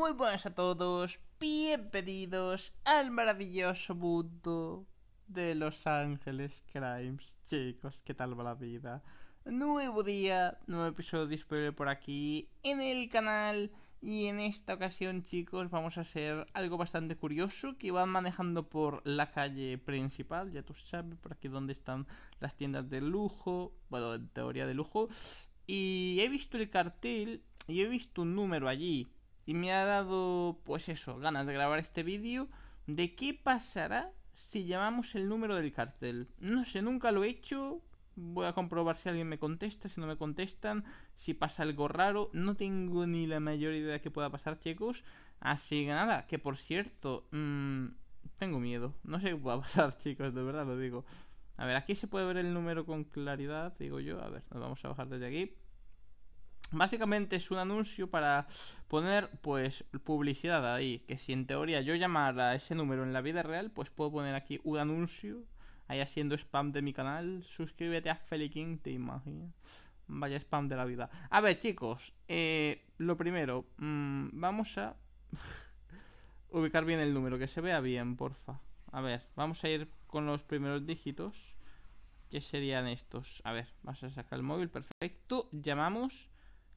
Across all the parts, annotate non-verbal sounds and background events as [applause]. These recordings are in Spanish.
Muy buenas a todos, bienvenidos al maravilloso mundo de Los Ángeles Crimes. Chicos, ¿qué tal va la vida? Nuevo día, nuevo episodio disponible por aquí en el canal. Y en esta ocasión, chicos, vamos a hacer algo bastante curioso que van manejando por la calle principal, ya tú sabes, por aquí donde están las tiendas de lujo, bueno, en teoría de lujo. Y he visto el cartel y he visto un número allí y me ha dado, pues eso, ganas de grabar este vídeo de qué pasará si llamamos el número del cartel. No sé, nunca lo he hecho. Voy a comprobar si alguien me contesta, si no me contestan, si pasa algo raro. No tengo ni la mayor idea qué pueda pasar, chicos. Así que nada, que por cierto, mm, tengo miedo. No sé qué pueda [laughs] pasar, chicos, de verdad lo digo. A ver, aquí se puede ver el número con claridad, digo yo. A ver, nos vamos a bajar desde aquí. Básicamente es un anuncio para poner pues publicidad ahí, que si en teoría yo llamara a ese número en la vida real, pues puedo poner aquí un anuncio ahí haciendo spam de mi canal, suscríbete a Feliking, te imaginas. Vaya spam de la vida. A ver chicos, eh, lo primero, mm, vamos a [laughs] ubicar bien el número, que se vea bien, porfa. A ver, vamos a ir con los primeros dígitos, que serían estos. A ver, vas a sacar el móvil, perfecto, llamamos...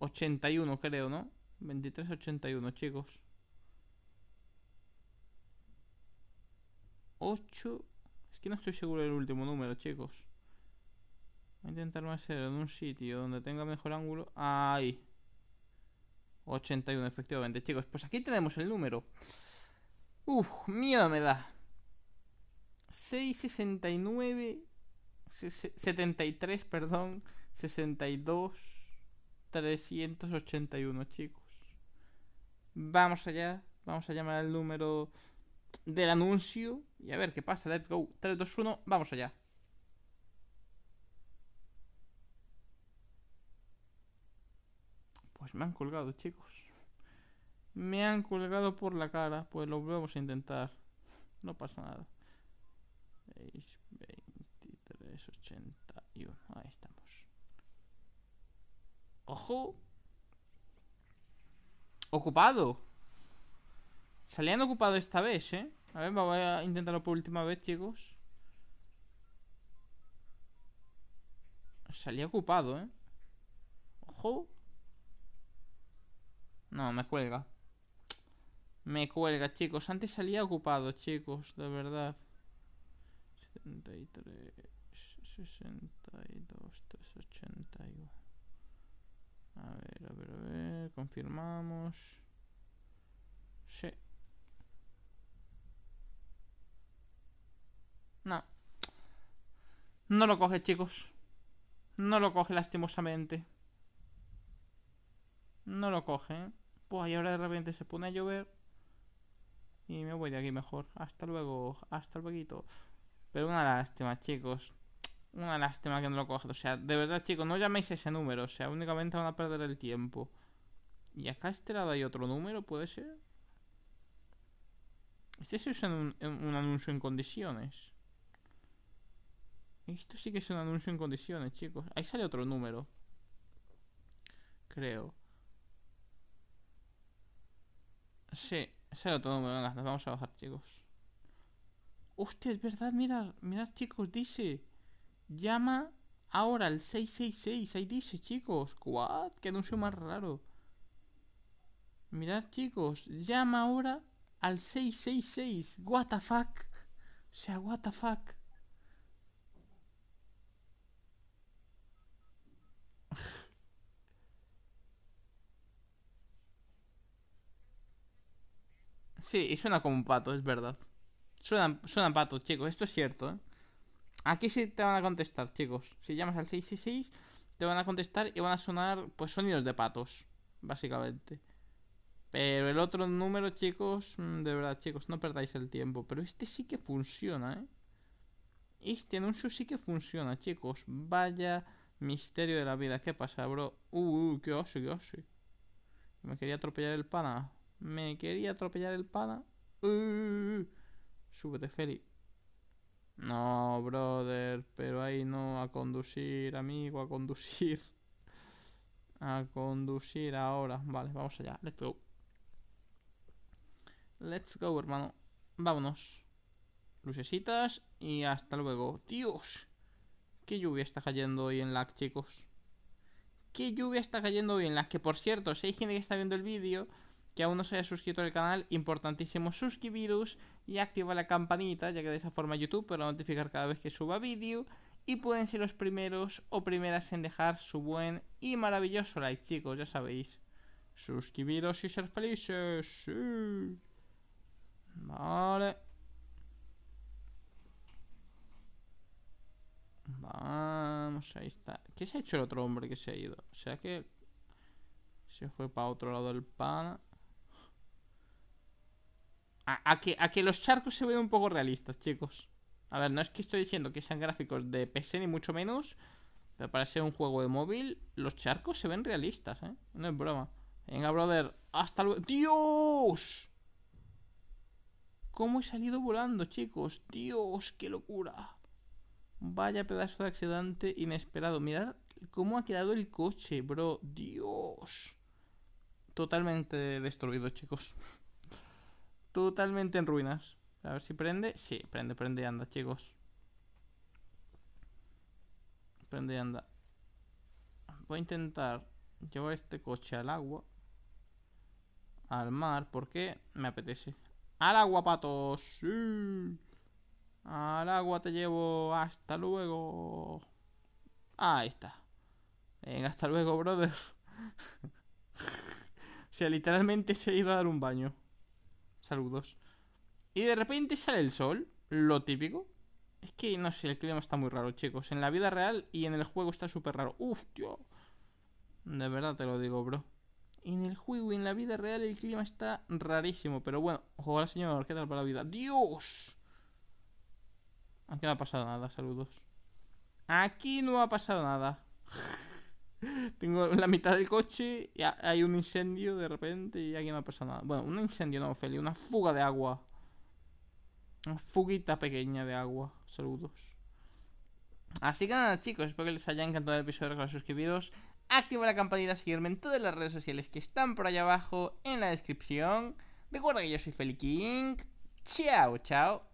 81, creo, ¿no? 2381, chicos. 8. Es que no estoy seguro del último número, chicos. Voy a intentar hacer en un sitio donde tenga mejor ángulo. ¡Ay! 81, efectivamente, chicos. Pues aquí tenemos el número. Uf, miedo me da. 669. 73, perdón. 62. 381, chicos. Vamos allá. Vamos a llamar al número del anuncio. Y a ver qué pasa. Let's go. 3, Vamos allá. Pues me han colgado, chicos. Me han colgado por la cara. Pues lo vamos a intentar. No pasa nada. 6, 23, 81. Ahí estamos. Ojo. Ocupado. Salían ocupado esta vez, ¿eh? A ver, vamos a intentarlo por última vez, chicos. Salía ocupado, ¿eh? Ojo. No, me cuelga. Me cuelga, chicos. Antes salía ocupado, chicos, de verdad. 73, 62, 381. A ver, a ver, a ver. Confirmamos. Sí. No. No lo coge, chicos. No lo coge, lastimosamente. No lo coge. Pues y ahora de repente se pone a llover. Y me voy de aquí mejor. Hasta luego. Hasta luego. Pero una lástima, chicos. Una lástima que no lo cojas. O sea, de verdad, chicos, no llaméis ese número. O sea, únicamente van a perder el tiempo. ¿Y acá a este lado hay otro número? ¿Puede ser? Este sí es un, un, anuncio en condiciones. Esto sí que es un anuncio en condiciones, chicos. Ahí sale otro número. Creo. Sí, sale otro número. Venga, nos vamos a bajar, chicos. Hostia, es verdad, mirad, mirad, chicos, dice... Llama ahora al 666. Ahí dice, chicos. ¿What? ¡Qué anuncio más raro! Mirad, chicos. Llama ahora al 666. ¿What the fuck? O sea, ¿what the fuck? [laughs] Sí, y suena como un pato, es verdad. Suena, suenan patos, chicos, esto es cierto, ¿eh? Aquí sí te van a contestar, chicos. Si llamas al 666, te van a contestar y van a sonar pues sonidos de patos, básicamente. Pero el otro número, chicos, mm, de verdad, chicos, no perdáis el tiempo. Pero este sí que funciona, ¿eh? Este en un anuncio sí que funciona, chicos. Vaya misterio de la vida. ¿Qué pasa, bro? Uh, uh qué oso, qué oso. Me quería atropellar el pana. Me quería atropellar el pana. Uh, uh, uh. súbete, Feli. No, brother, pero ahí no, a conducir, amigo, a conducir. [laughs] A conducir ahora. Vale, vamos allá, let's go. Let's go, hermano. Vámonos. Lucecitas y hasta luego. Dios, qué lluvia está cayendo hoy en la, chicos. Qué lluvia está cayendo hoy en LAC, que por cierto, si hay gente que está viendo el vídeo que aún no se haya suscrito al canal, importantísimo suscribiros y activar la campanita, ya que de esa forma YouTube podrá notificar cada vez que suba vídeo y pueden ser los primeros o primeras en dejar su buen y maravilloso like, chicos, ya sabéis. Suscribiros y ser felices. Sí. Vale. Vamos, ahí está. ¿Qué se ha hecho el otro hombre que se ha ido? O sea que se fue para otro lado el pan a, que, los charcos se ven un poco realistas, chicos. A ver, no es que estoy diciendo que sean gráficos de PC ni mucho menos. Pero para ser un juego de móvil, los charcos se ven realistas, ¿eh? No es broma. Venga, brother. Hasta luego. ¡Dios! ¿Cómo he salido volando, chicos? ¡Dios! ¡Qué locura! Vaya pedazo de accidente inesperado. Mirad cómo ha quedado el coche, bro. ¡Dios! Totalmente destruido, chicos. Totalmente en ruinas. A ver si prende. Sí, prende, prende anda, chicos. Prende anda. Voy a intentar llevar este coche al agua. Al mar, porque me apetece. ¡Al agua, pato! ¡Sí! ¡Al agua te llevo! ¡Hasta luego! Ahí está. Venga, hasta luego, brother. [laughs] o sea, literalmente se iba a dar un baño saludos. Y de repente sale el sol, lo típico. Es que no sé, el clima está muy raro, chicos. En la vida real y en el juego está súper raro. Uf, tío. De verdad te lo digo, bro. En el juego y en la vida real el clima está rarísimo. Pero bueno, jugar señor, ¿qué tal para la vida? ¡Dios! Aquí no ha pasado nada, saludos. Aquí no ha pasado nada. [laughs] Tengo la mitad del coche y hay un incendio de repente y aquí no pasa nada. Bueno, un incendio no, Feli, una fuga de agua. Una fuguita pequeña de agua. Saludos. Así que nada, chicos, espero que les haya encantado el episodio. los suscribiros, activa la campanita, seguirme en todas las redes sociales que están por allá abajo en la descripción. Recuerda que yo soy Feli King. Chao, chao.